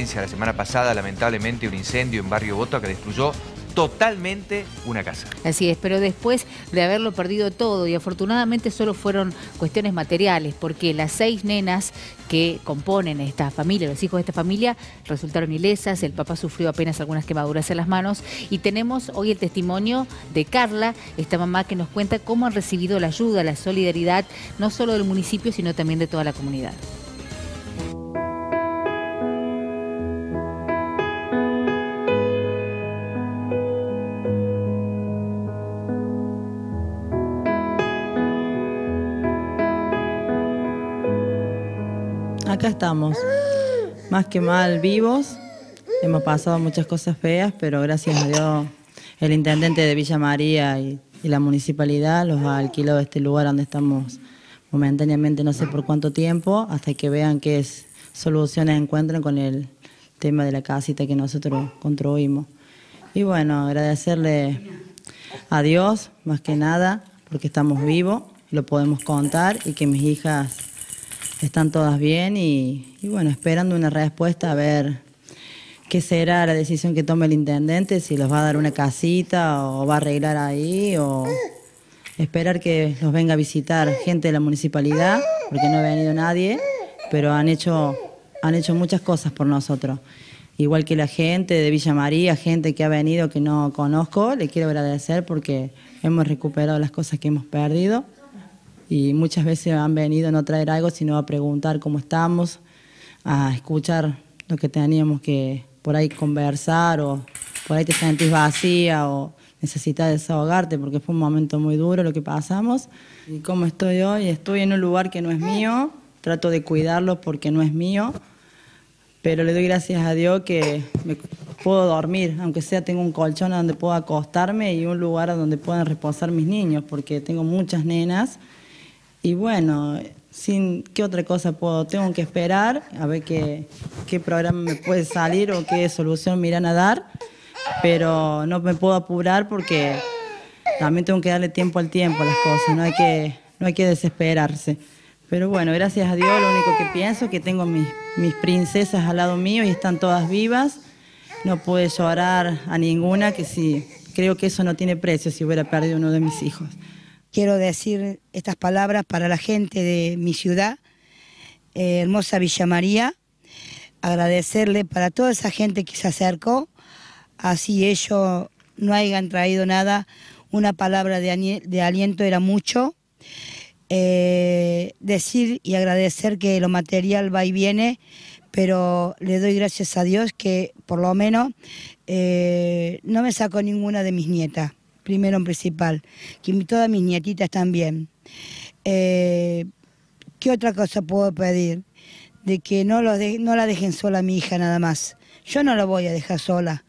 La semana pasada, lamentablemente, un incendio en Barrio Boto que destruyó totalmente una casa. Así es, pero después de haberlo perdido todo y afortunadamente solo fueron cuestiones materiales, porque las seis nenas que componen esta familia, los hijos de esta familia, resultaron ilesas, el papá sufrió apenas algunas quemaduras en las manos y tenemos hoy el testimonio de Carla, esta mamá que nos cuenta cómo han recibido la ayuda, la solidaridad, no solo del municipio, sino también de toda la comunidad. acá estamos, más que mal vivos. Hemos pasado muchas cosas feas, pero gracias a Dios el intendente de Villa María y, la municipalidad los ha alquilado este lugar donde estamos momentáneamente, no sé por cuánto tiempo, hasta que vean qué es, soluciones encuentran con el tema de la casita que nosotros construimos. Y bueno, agradecerle a Dios más que nada, porque estamos vivos, lo podemos contar y que mis hijas están todas bien y, bueno, esperando una respuesta a ver qué será la decisión que tome el intendente, si los va a dar una casita o va a arreglar ahí o esperar que los venga a visitar gente de la municipalidad, porque no ha venido nadie, pero han hecho, han hecho muchas cosas por nosotros. Igual que la gente de Villa María, gente que ha venido que no conozco, le quiero agradecer porque hemos recuperado las cosas que hemos perdido y muchas veces han venido no a traer algo, sino a preguntar cómo estamos, a escuchar lo que teníamos que por ahí conversar o por ahí te sentís vacía o necesitas desahogarte porque fue un momento muy duro lo que pasamos. Y cómo estoy hoy, estoy en un lugar que no es mío, trato de cuidarlo porque no es mío, pero le doy gracias a Dios que me puedo dormir, aunque sea tengo un colchón donde puedo acostarme y un lugar donde puedan reposar mis niños, porque tengo muchas nenas y bueno, sin qué otra cosa puedo, tengo que esperar a ver qué, programa me puede salir o qué solución me irán a dar, pero no me puedo apurar porque también tengo que darle tiempo al tiempo a las cosas, no hay que, no hay que desesperarse. Pero bueno, gracias a Dios lo único que pienso es que tengo mis, mis princesas al lado mío y están todas vivas. No puedo llorar a ninguna, que sí, creo que eso no tiene precio si hubiera perdido uno de mis hijos quiero decir estas palabras para la gente de mi ciudad, eh, hermosa Villa María, agradecerle para toda esa gente que se acercó, así ellos no hayan traído nada, una palabra de, aliento era mucho. Eh, decir y agradecer que lo material va y viene, pero le doy gracias a Dios que por lo menos eh, no me sacó ninguna de mis nietas primero en principal, que todas mis nietitas también. Eh, ¿Qué otra cosa puedo pedir? De que no, no la dejen sola mi hija nada más. Yo no la voy a dejar sola,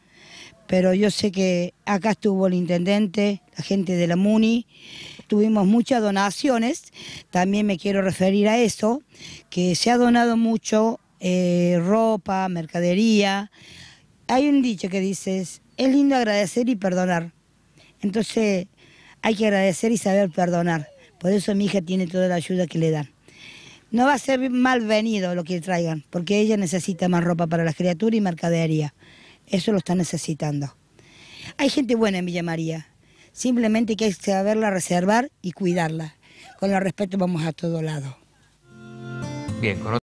pero yo sé que acá estuvo el intendente, la gente de la MUNI, tuvimos muchas donaciones, también me quiero referir a eso, que se ha donado mucho eh, ropa, mercadería. Hay un dicho que dices, es lindo agradecer y perdonar. Entonces hay que agradecer y saber perdonar. Por eso mi hija tiene toda la ayuda que le dan. No va a ser malvenido lo que traigan, porque ella necesita más ropa para las criaturas y mercadería. Eso lo está necesitando. Hay gente buena en Villa María, simplemente que hay que saberla reservar y cuidarla. Con el respeto vamos a todo lado. Bien,